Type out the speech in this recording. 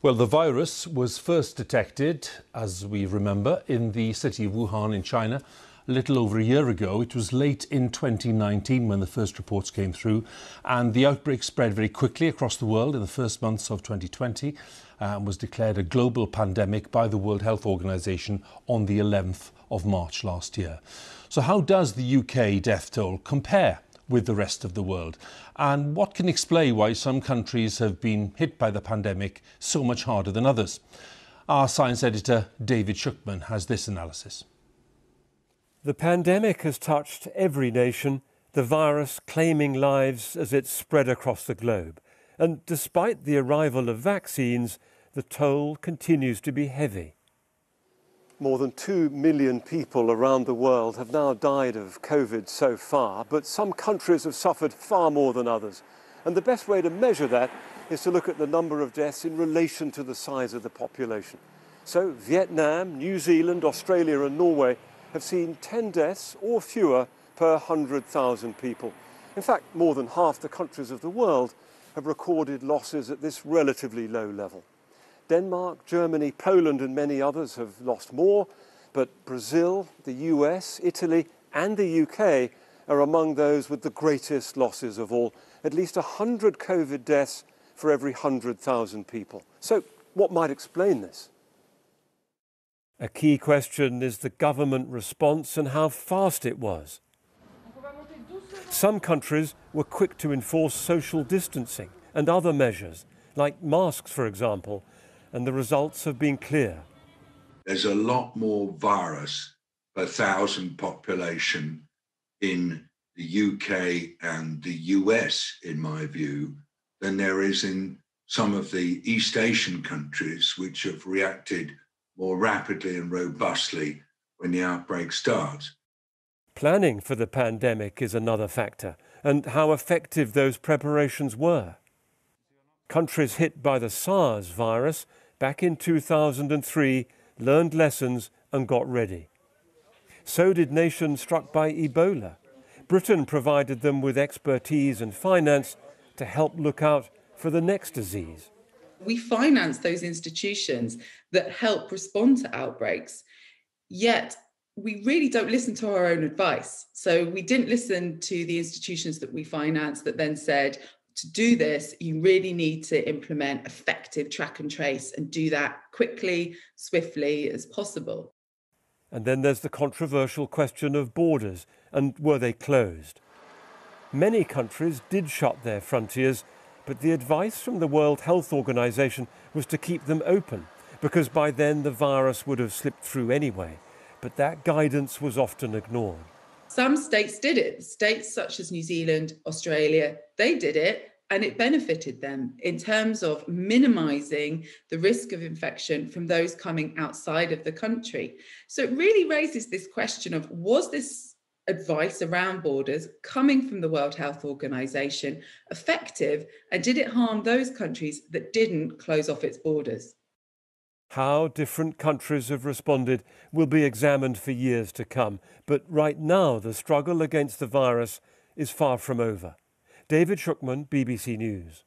Well, the virus was first detected, as we remember, in the city of Wuhan in China a little over a year ago. It was late in 2019 when the first reports came through, and the outbreak spread very quickly across the world in the first months of 2020 and was declared a global pandemic by the World Health Organization on the 11th of March last year. So, how does the UK death toll compare with the rest of the world. And what can explain why some countries have been hit by the pandemic so much harder than others? Our science editor, David Shookman, has this analysis. The pandemic has touched every nation, the virus claiming lives as it spread across the globe. And despite the arrival of vaccines, the toll continues to be heavy. More than 2 million people around the world have now died of COVID so far, but some countries have suffered far more than others. And the best way to measure that is to look at the number of deaths in relation to the size of the population. So Vietnam, New Zealand, Australia and Norway have seen 10 deaths or fewer per 100,000 people. In fact, more than half the countries of the world have recorded losses at this relatively low level. Denmark, Germany, Poland, and many others have lost more, but Brazil, the US, Italy, and the UK are among those with the greatest losses of all. At least 100 COVID deaths for every 100,000 people. So, what might explain this? A key question is the government response and how fast it was. Some countries were quick to enforce social distancing and other measures, like masks, for example, and the results have been clear. There's a lot more virus per thousand population in the UK and the US, in my view, than there is in some of the East Asian countries, which have reacted more rapidly and robustly when the outbreak starts. Planning for the pandemic is another factor, and how effective those preparations were. Countries hit by the SARS virus back in 2003 learned lessons and got ready. So did nations struck by Ebola. Britain provided them with expertise and finance to help look out for the next disease. We finance those institutions that help respond to outbreaks, yet we really don't listen to our own advice. So we didn't listen to the institutions that we finance that then said, to do this, you really need to implement effective track and trace and do that quickly, swiftly as possible. And then there's the controversial question of borders and were they closed? Many countries did shut their frontiers, but the advice from the World Health Organization was to keep them open because by then the virus would have slipped through anyway. But that guidance was often ignored. Some states did it. States such as New Zealand, Australia, they did it and it benefited them in terms of minimizing the risk of infection from those coming outside of the country. So it really raises this question of was this advice around borders coming from the World Health Organization effective and did it harm those countries that didn't close off its borders? How different countries have responded will be examined for years to come, but right now the struggle against the virus is far from over. David Shukman, BBC News.